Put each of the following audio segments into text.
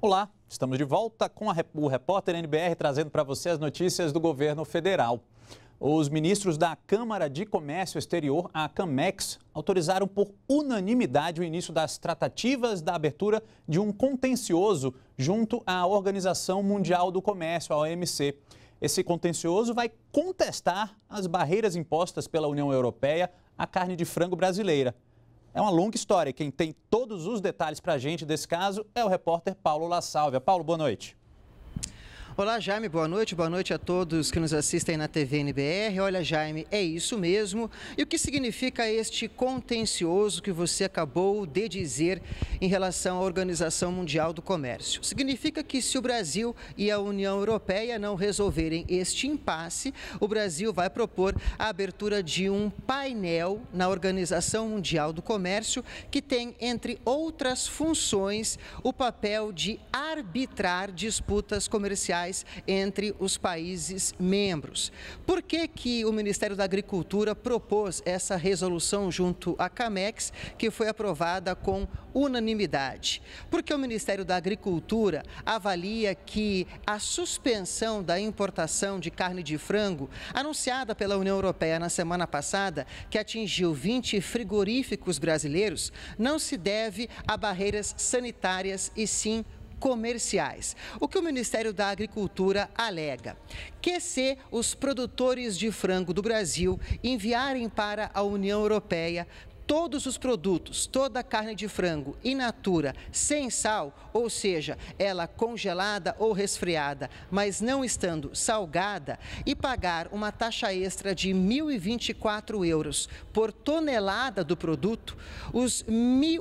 Olá, estamos de volta com a, o repórter NBR trazendo para você as notícias do governo federal. Os ministros da Câmara de Comércio Exterior, a CAMEX, autorizaram por unanimidade o início das tratativas da abertura de um contencioso junto à Organização Mundial do Comércio, a OMC. Esse contencioso vai contestar as barreiras impostas pela União Europeia à carne de frango brasileira. É uma longa história. Quem tem todos os detalhes para a gente desse caso é o repórter Paulo La Salvia. Paulo, boa noite. Olá, Jaime, boa noite. Boa noite a todos que nos assistem na TV NBR. Olha, Jaime, é isso mesmo. E o que significa este contencioso que você acabou de dizer em relação à Organização Mundial do Comércio? Significa que se o Brasil e a União Europeia não resolverem este impasse, o Brasil vai propor a abertura de um painel na Organização Mundial do Comércio que tem, entre outras funções, o papel de arbitrar disputas comerciais comerciais entre os países membros. Por que, que o Ministério da Agricultura propôs essa resolução junto à CAMEX, que foi aprovada com unanimidade? Porque o Ministério da Agricultura avalia que a suspensão da importação de carne de frango, anunciada pela União Europeia na semana passada, que atingiu 20 frigoríficos brasileiros, não se deve a barreiras sanitárias e sim comerciais. O que o Ministério da Agricultura alega? Que se os produtores de frango do Brasil enviarem para a União Europeia todos os produtos, toda a carne de frango in natura, sem sal, ou seja, ela congelada ou resfriada, mas não estando salgada, e pagar uma taxa extra de 1.024 euros por tonelada do produto, os,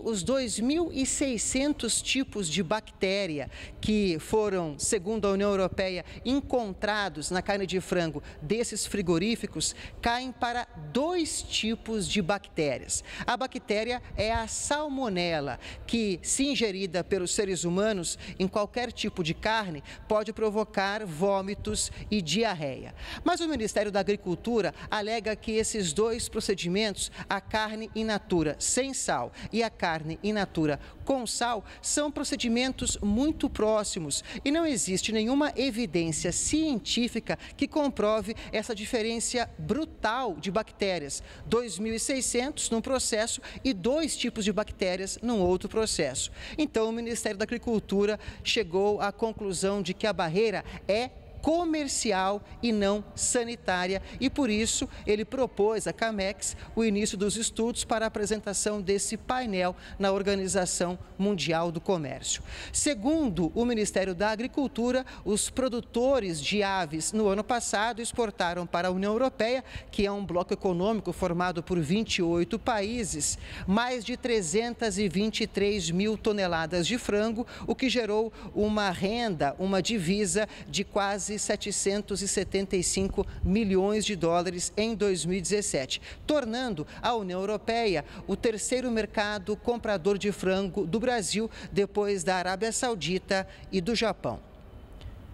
os 2.600 tipos de bactéria que foram, segundo a União Europeia, encontrados na carne de frango desses frigoríficos caem para dois tipos de bactérias. A bactéria é a salmonela, que, se ingerida pelos seres humanos em qualquer tipo de carne, pode provocar vômitos e diarreia. Mas o Ministério da Agricultura alega que esses dois procedimentos, a carne in natura sem sal e a carne in natura com sal, são procedimentos muito próximos e não existe nenhuma evidência científica que comprove essa diferença brutal de bactérias, 2.600 num processo processo e dois tipos de bactérias num outro processo. Então, o Ministério da Agricultura chegou à conclusão de que a barreira é comercial e não sanitária. E por isso ele propôs à CAMEX o início dos estudos para a apresentação desse painel na Organização Mundial do Comércio. Segundo o Ministério da Agricultura, os produtores de aves no ano passado exportaram para a União Europeia, que é um bloco econômico formado por 28 países, mais de 323 mil toneladas de frango, o que gerou uma renda, uma divisa de quase quase 775 milhões de dólares em 2017, tornando a União Europeia o terceiro mercado comprador de frango do Brasil, depois da Arábia Saudita e do Japão.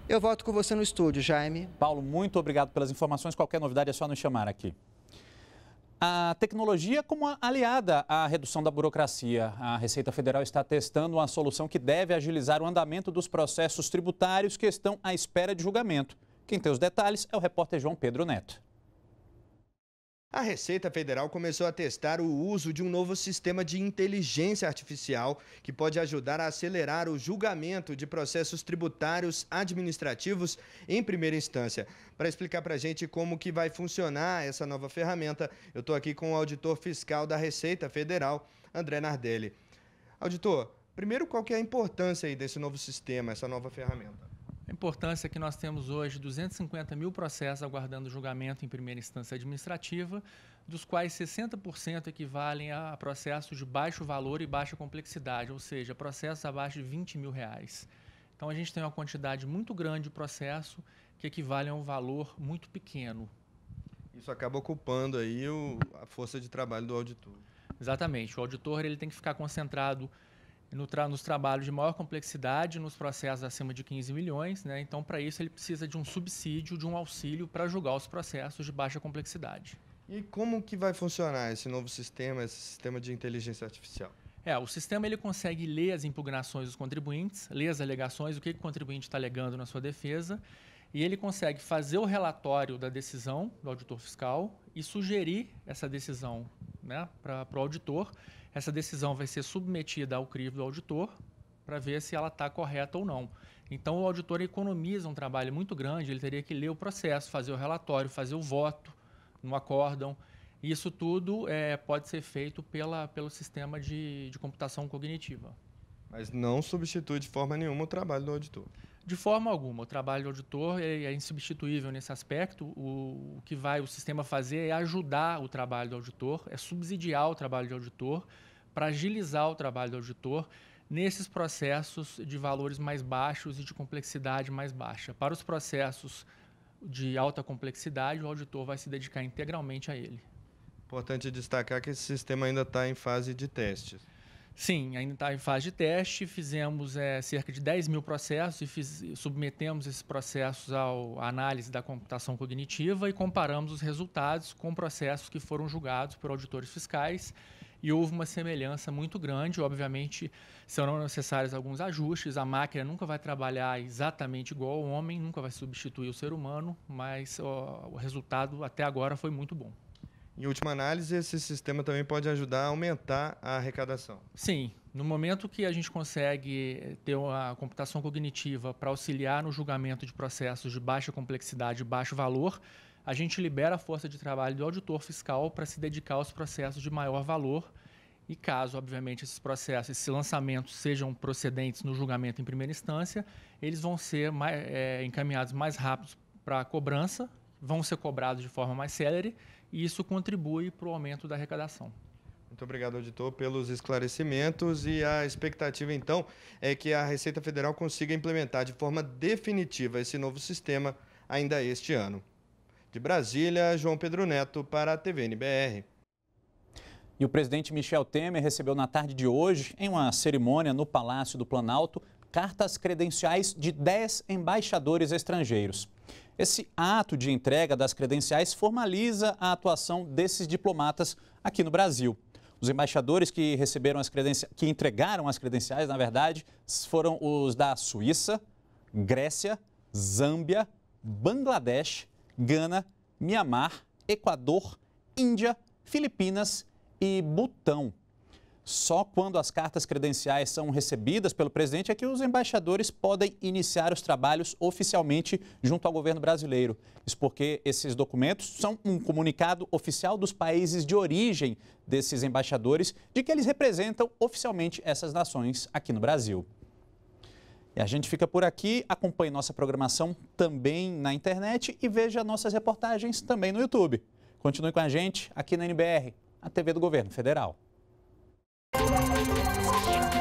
Eu volto com você no estúdio, Jaime. Paulo, muito obrigado pelas informações. Qualquer novidade é só nos chamar aqui a tecnologia como aliada à redução da burocracia. A Receita Federal está testando uma solução que deve agilizar o andamento dos processos tributários que estão à espera de julgamento. Quem tem os detalhes é o repórter João Pedro Neto. A Receita Federal começou a testar o uso de um novo sistema de inteligência artificial que pode ajudar a acelerar o julgamento de processos tributários administrativos em primeira instância. Para explicar para a gente como que vai funcionar essa nova ferramenta, eu estou aqui com o auditor fiscal da Receita Federal, André Nardelli. Auditor, primeiro qual que é a importância desse novo sistema, essa nova ferramenta? A importância é que nós temos hoje 250 mil processos aguardando julgamento em primeira instância administrativa, dos quais 60% equivalem a processos de baixo valor e baixa complexidade, ou seja, processos abaixo de 20 mil reais. Então a gente tem uma quantidade muito grande de processo que equivale a um valor muito pequeno. Isso acaba ocupando aí o, a força de trabalho do auditor. Exatamente. O auditor ele tem que ficar concentrado no tra nos trabalhos de maior complexidade, nos processos acima de 15 milhões. Né? Então, para isso, ele precisa de um subsídio, de um auxílio para julgar os processos de baixa complexidade. E como que vai funcionar esse novo sistema, esse sistema de inteligência artificial? É, o sistema ele consegue ler as impugnações dos contribuintes, ler as alegações, o que, que o contribuinte está alegando na sua defesa, e ele consegue fazer o relatório da decisão do auditor fiscal e sugerir essa decisão né, para o auditor. Essa decisão vai ser submetida ao crivo do auditor para ver se ela está correta ou não. Então, o auditor economiza um trabalho muito grande, ele teria que ler o processo, fazer o relatório, fazer o voto no acórdão. Isso tudo é, pode ser feito pela, pelo sistema de, de computação cognitiva. Mas não substitui de forma nenhuma o trabalho do auditor. De forma alguma, o trabalho do auditor é, é, insubstituível nesse aspecto. O, o que vai o sistema fazer é ajudar o trabalho do auditor, é subsidiar o trabalho do auditor, para agilizar o trabalho do auditor nesses processos de valores mais baixos e de complexidade mais baixa. Para os processos de alta complexidade, o auditor vai se dedicar integralmente a ele. Importante destacar que esse sistema ainda está em fase de testes. Sim, ainda está em fase de teste. Fizemos é, cerca de 10 mil processos e fiz, submetemos esses processos à análise da computação cognitiva e comparamos os resultados com processos que foram julgados por auditores fiscais. E houve uma semelhança muito grande. Obviamente, serão necessários alguns ajustes. A máquina nunca vai trabalhar exatamente igual ao homem, nunca vai substituir o ser humano, mas ó, o resultado até agora foi muito bom. Em última análise, esse sistema também pode ajudar a aumentar a arrecadação. Sim. No momento que a gente consegue eh, ter a computação cognitiva para auxiliar no julgamento de processos de baixa complexidade e baixo valor, a gente libera a força de trabalho do auditor fiscal para se dedicar aos processos de maior valor. E caso, obviamente, esses processos, esses lançamentos sejam procedentes no julgamento em primeira instância, eles vão ser mais, é, eh, encaminhados mais rápido para a cobrança, vão ser cobrados de forma mais célere e isso contribui para o aumento da arrecadação. Muito obrigado, auditor, pelos esclarecimentos. E a expectativa, então, é que a Receita Federal consiga implementar de forma definitiva esse novo sistema ainda este ano. De Brasília, João Pedro Neto para a TVNBR. E o presidente Michel Temer recebeu na tarde de hoje, em uma cerimônia no Palácio do Planalto, cartas credenciais de 10 embaixadores estrangeiros. Esse ato de entrega das credenciais formaliza a atuação desses diplomatas aqui no Brasil. Os embaixadores que receberam as credenciais, que entregaram as credenciais, na verdade, foram os da Suíça, Grécia, Zâmbia, Bangladesh, Gana, Mianmar, Equador, Índia, Filipinas e Butão. Só quando as cartas credenciais são recebidas pelo presidente é que os embaixadores podem iniciar os trabalhos oficialmente junto ao governo brasileiro. Isso porque esses documentos são um comunicado oficial dos países de origem desses embaixadores de que eles representam oficialmente essas nações aqui no Brasil. E a gente fica por aqui, acompanhe nossa programação também na internet e veja nossas reportagens também no YouTube. Continue com a gente aqui na NBR, a TV do Governo Federal. Música